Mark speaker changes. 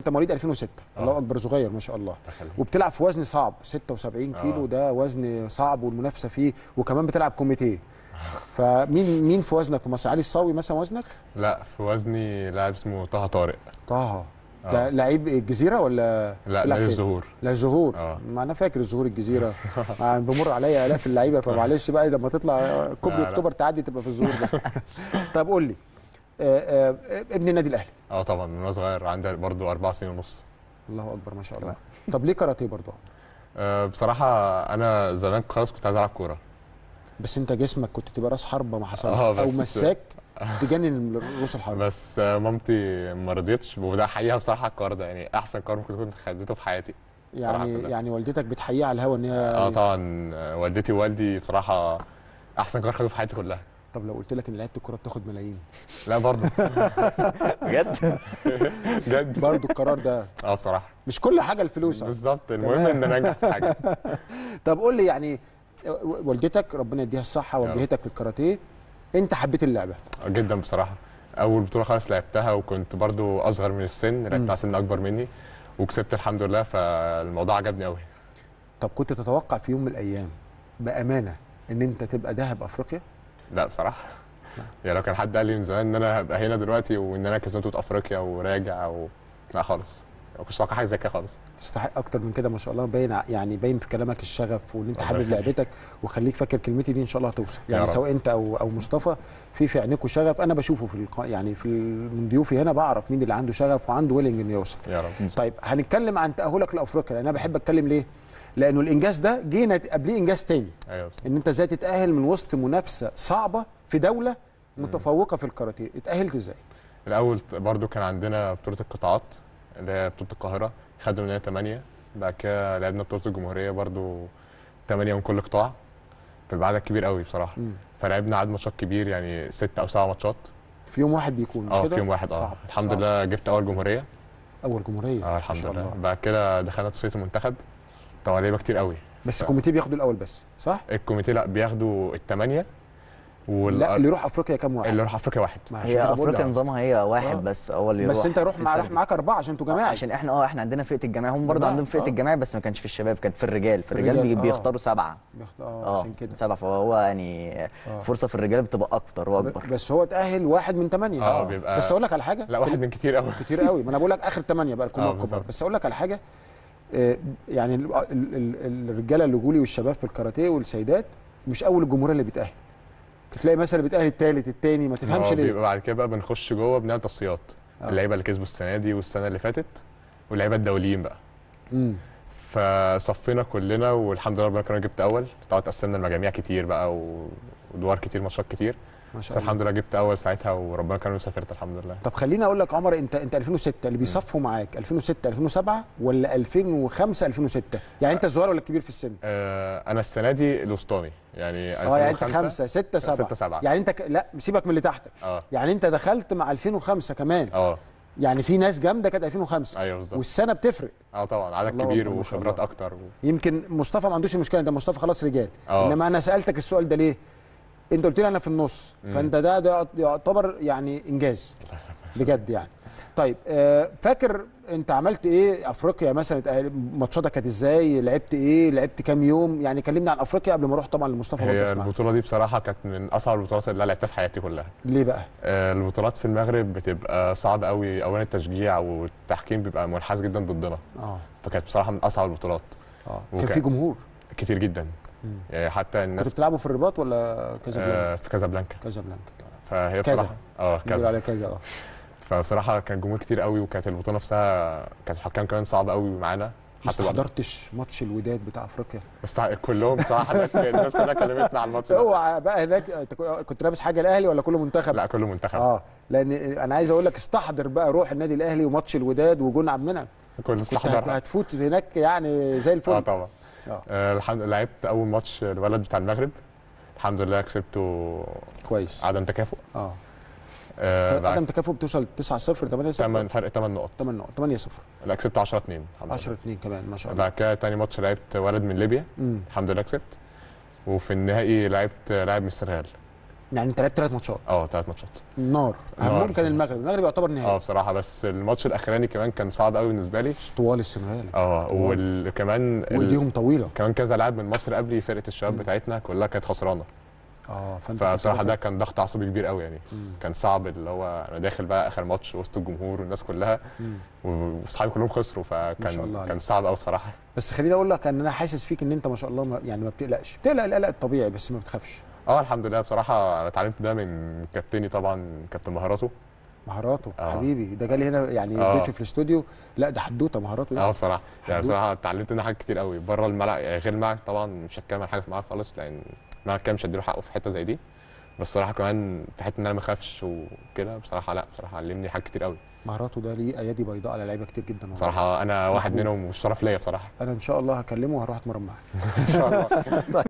Speaker 1: انت مواليد 2006 آه. الله اكبر صغير ما شاء الله وبتلعب في وزن صعب 76 كيلو آه. ده وزن صعب والمنافسه فيه وكمان بتلعب كوميتيه فمين مين في وزنك في مصر علي الصاوي مثلا وزنك
Speaker 2: لا في وزني لاعب اسمه طه طارق
Speaker 1: طه آه. ده لعيب الجزيره ولا لا لا الزهور لا الزهور آه. ما انا فاكر الزهور الجزيره آه، بمر عليا الاف اللعيبه فمعلش بقى لما تطلع كوبري اكتوبر تعدي تبقى في الزهور بس طب قول لي آه، آه، ابن النادي الاهلي
Speaker 2: اه طبعا من وانا صغير عندي برضو اربع سنين ونص الله اكبر ما
Speaker 1: شاء الله طب ليه كاراتيه برضو
Speaker 2: آه، بصراحه انا زمان خلاص كنت عايز العب كوره
Speaker 1: بس انت جسمك كنت تبقى راس حربه ما حصلش او مساك تجنن رؤوس
Speaker 2: الحرب بس مامتي ما رضيتش وده حقيقه بصراحه القرار ده يعني احسن قرار ممكن كنت خدته في حياتي
Speaker 1: يعني يعني والدتك بتحييها على الهوا ان هي اه
Speaker 2: طبعا والدتي ووالدي بصراحه احسن قرار خدته في حياتي كلها
Speaker 1: طب لو قلت لك ان لعيبه الكوره بتاخد ملايين لا برضه بجد بجد برضه القرار ده اه بصراحه مش كل حاجه الفلوس بالظبط المهم ان انا انجح في حاجه طب قول لي يعني والدتك ربنا يديها الصحه وجهتك للكاراتيه انت حبيت اللعبه
Speaker 2: آه، جدا بصراحه اول بطوله خالص لعبتها وكنت برضو اصغر من السن لعبت على سن اكبر مني وكسبت الحمد لله فالموضوع عجبني قوي
Speaker 1: طب كنت تتوقع في يوم من الايام بامانه ان انت تبقى ذهب افريقيا
Speaker 2: لا بصراحه يعني لو كان حد قال لي من زمان ان انا هبقى هنا دلوقتي وان انا كسبت بطوله افريقيا وراجع و... لا خالص ما كنتش متوقع حاجه زي كده خالص
Speaker 1: تستحق اكتر من كده ما شاء الله باين يعني باين في كلامك الشغف وان انت حابب لعبتك وخليك فاكر كلمتي دي ان شاء الله هتوصل يعني سواء انت او او مصطفى في في عينيكوا شغف انا بشوفه في الق... يعني في من ضيوفي هنا بعرف مين اللي عنده شغف وعنده ويلنج انه يوصل يا رب طيب هنتكلم عن تاهلك لافريقيا لان انا بحب اتكلم ليه؟ لانه الانجاز ده جينا قبليه انجاز تاني أيوة. ان انت ازاي تتاهل من وسط منافسه صعبه في دوله متفوقه في الكاراتيه اتاهلت ازاي
Speaker 2: الاول برضو كان عندنا بطوله القطاعات اللي هي بطوله القاهره خدنا منها 8 بعد كده لعبنا بطوله الجمهوريه برضو 8 من كل قطاع فالعدد كبير قوي بصراحه مم. فلعبنا عدد ماتشات كبير يعني ست او سبع ماتشات
Speaker 1: في يوم واحد بيكون مش آه، كده؟ اه في يوم واحد اه الحمد صعب.
Speaker 2: لله جبت اول جمهوريه اول جمهوريه اه الحمد لله بعد كده دخلنا تصفيه المنتخب تقريبا كتير قوي
Speaker 1: بس ف... الكوميتي بياخدوا الاول بس صح
Speaker 2: الكوميتي لا بياخدوا الثمانيه وال... لا اللي يروح
Speaker 1: افريقيا كام واحد؟
Speaker 2: اللي يروح افريقيا واحد هي افريقيا نظامها هي واحد آه. بس هو اللي بس انت روح مع راح
Speaker 1: معاك اربعه عشان انتوا جماعي
Speaker 2: عشان احنا اه احنا عندنا فئه الجماعه هم برضه عندهم فئه آه. بس ما كانش في الشباب كانت في الرجال في الرجال, الرجال. آه. بيختاروا
Speaker 1: سبعه بيختاروا آه،, اه عشان كده سبعه فهو يعني آه. فرصه في الرجال بتبقى اكتر واكبر بس هو اتاهل واحد من ثمانيه اه بيبقى بس اقول لك على حاجه لا واحد من كتير قوي كتير قوي ما انا بقول لك اخر ثمانيه بقى آه، الكبار بس اقول لك على حاجه آه، يعني الرجاله اللي جولي والشباب في الكاراتيه والسيدات مش اول الجمهوريه اللي بتاهل تلاقي مثلا بتاهل الثالث الثاني ما تفهمش آه، ليه بيبقى
Speaker 2: بعد كده بقى بنخش جوه بنعمل تصفيات آه. اللعيبه اللي كسبوا السنه دي والسنه اللي فاتت واللعيبه الدوليين بقى امم فصفينا كلنا والحمد لله ربنا كرمنا جبت اول طبعا اتقسمنا المجاميع كتير بقى ودوار كتير ماتشات كتير بس شاء الله الحمد لله جبت اول ساعتها وربنا كرمني وسافرت الحمد لله
Speaker 1: طب خليني اقول لك عمر انت انت 2006 اللي بيصفوا معاك 2006 2007 ولا 2005 2006 يعني انت آه. الصغير ولا الكبير في السن آه انا السنه دي الوسطاني يعني اه يعني انت 5 6 7 6 7 يعني انت ك... لا سيبك من اللي تحتك آه. يعني انت دخلت مع 2005 كمان اه يعني في ناس جامده كانت 2005 ايوه بالظبط والسنه بتفرق اه طبعا عدد كبير وخبرات
Speaker 2: اكتر و...
Speaker 1: يمكن مصطفى ما عندوش المشكله ده مصطفى خلاص رجال أوه. انما انا سالتك السؤال ده ليه انت قلت لي انا في النص فانت ده ده يعتبر يعني انجاز بجد يعني طيب آه، فاكر انت عملت ايه افريقيا مثلا آه، ماتشاتك كانت ازاي لعبت ايه لعبت كام يوم يعني كلمني عن افريقيا قبل ما اروح طبعا لمصطفى هي
Speaker 2: البطوله دي بصراحه كانت من اصعب البطولات اللي لعبتها في حياتي كلها ليه بقى آه، البطولات في المغرب بتبقى صعب قوي اولا التشجيع والتحكيم بيبقى منحاز جدا ضدنا اه فكانت بصراحه من اصعب البطولات اه كان في جمهور كتير جدا آه، حتى الناس كنتوا
Speaker 1: بتلعبوا في الرباط ولا كازابلانكا؟ آه، في كازابلانكا كازابلانكا
Speaker 2: فهي كذا بصراحه اه كذا عليها كذا اه فبصراحه كان جمهور كتير قوي وكانت البطوله نفسها كانت الحكام كمان صعب قوي معانا حتى ما
Speaker 1: حضرتش ماتش الوداد بتاع افريقيا
Speaker 2: بس كلهم بصراحه الناس كلها كلمتنا على الماتش
Speaker 1: اوعى بقى هناك كنت لابس حاجه الاهلي ولا كله منتخب؟ لا كله منتخب اه لان انا عايز اقول لك استحضر بقى روح النادي الاهلي وماتش الوداد وجون عبد المنعم كنت هتفوت هناك يعني زي الفل اه طبعا اه,
Speaker 2: آه، لعبت اول ماتش الولد بتاع المغرب الحمد لله كسبته كويس عدم تكافؤ اه, آه، عدم
Speaker 1: تكافؤ بتوصل 9 0 8 0 8 فرق 8 نقط 8 نقط 8 0 لا كسبت 10 2 الحمد لله 10 2 كمان ما شاء الله
Speaker 2: بعد كده تاني ماتش لعبت ولد من ليبيا مم. الحمد لله كسبت وفي النهائي لعبت لاعب من السنغال
Speaker 1: يعني انت ثلاث ماتشات اه ثلاث ماتشات نار اهمهم كان المغرب المغرب يعتبر نهائي
Speaker 2: اه بصراحه بس الماتش الاخراني كمان كان صعب قوي بالنسبه لي طوال السنغال اه وكمان وديهم طويله كمان كذا لاعب من مصر قبلي فرقه الشباب بتاعتنا كلها كانت خسرانه
Speaker 1: اه فبصراحه ده
Speaker 2: كان ضغط عصبي كبير قوي يعني مم. كان صعب اللي هو انا داخل بقى اخر ماتش وسط الجمهور والناس كلها واصحابي كلهم خسروا فكان كان صعب قوي بصراحه
Speaker 1: بس خليني اقول لك ان انا حاسس فيك ان انت ما شاء الله يعني ما بتقلقش بتقلق القلق الطبيعي بس ما بتخافش
Speaker 2: اه الحمد لله بصراحه انا اتعلمت ده من كابتني طبعا كابتن مهاراته
Speaker 1: مهاراته آه. حبيبي ده جالي هنا يعني آه. ضيفي في الاستوديو لا ده حدوته مهاراته يعني. اه بصراحه
Speaker 2: يعني بصراحه اتعلمت منه حاجات كتير قوي بره الملعب يعني غير الملعب طبعا مش هتكلم عن حاجه في الملعب خالص لان الملعب كان مش هديله حقه في حته زي دي بس الصراحه كمان في حته ان انا ما اخافش وكده بصراحه لا بصراحه علمني حاجات كتير قوي
Speaker 1: مهاراته ده ليه ايادي بيضاء على لعيبه كتير جدا بصراحه انا واحد منهم والشرف ليا بصراحه انا ان شاء الله هكلمه وهروح اتمرن معاه ان شاء الله